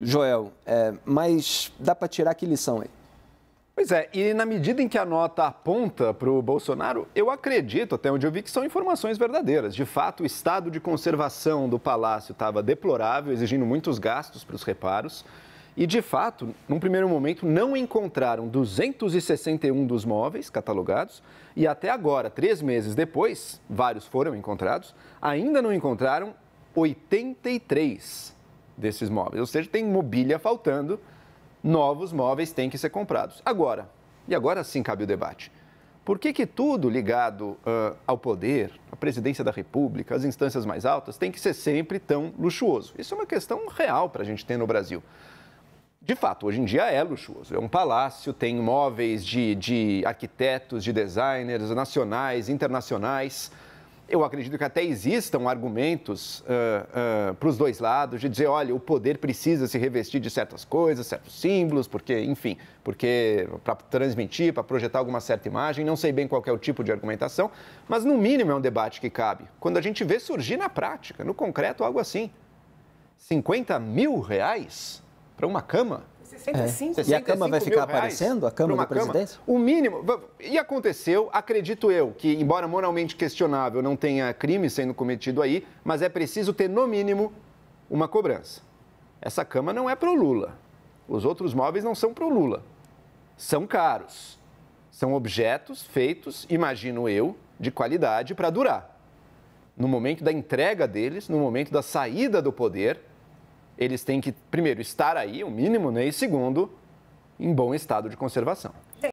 Joel, é, mas dá para tirar que lição aí? Pois é, e na medida em que a nota aponta para o Bolsonaro, eu acredito, até onde eu vi, que são informações verdadeiras. De fato, o estado de conservação do palácio estava deplorável, exigindo muitos gastos para os reparos. E, de fato, num primeiro momento, não encontraram 261 dos móveis catalogados. E até agora, três meses depois, vários foram encontrados, ainda não encontraram 83 desses móveis. Ou seja, tem mobília faltando, novos móveis têm que ser comprados. Agora, e agora sim cabe o debate. Por que, que tudo ligado uh, ao poder, à presidência da República, às instâncias mais altas, tem que ser sempre tão luxuoso? Isso é uma questão real para a gente ter no Brasil. De fato, hoje em dia é luxuoso. É um palácio, tem móveis de, de arquitetos, de designers nacionais, internacionais eu acredito que até existam argumentos uh, ah, uh, ah, para os dois lados de dizer, olha, o poder precisa se revestir de certas coisas, certos símbolos, porque, enfim, porque para transmitir, para projetar alguma certa imagem, não sei bem qual é o tipo de argumentação, mas no mínimo é um debate que cabe. Quando a gente vê surgir na prática, no concreto, algo assim, 50 mil reais para uma cama 65 é. E a cama vai ficar aparecendo? A cama da presidência? Cama, o mínimo. E aconteceu, acredito eu, que, embora moralmente questionável, não tenha crime sendo cometido aí, mas é preciso ter, no mínimo, uma cobrança. Essa cama não é pro Lula. Os outros móveis não são pro Lula. São caros. São objetos feitos, imagino eu, de qualidade para durar. No momento da entrega deles, no momento da saída do poder, eles têm que, primeiro, estar aí, o mínimo, né? E segundo, em bom estado de conservação.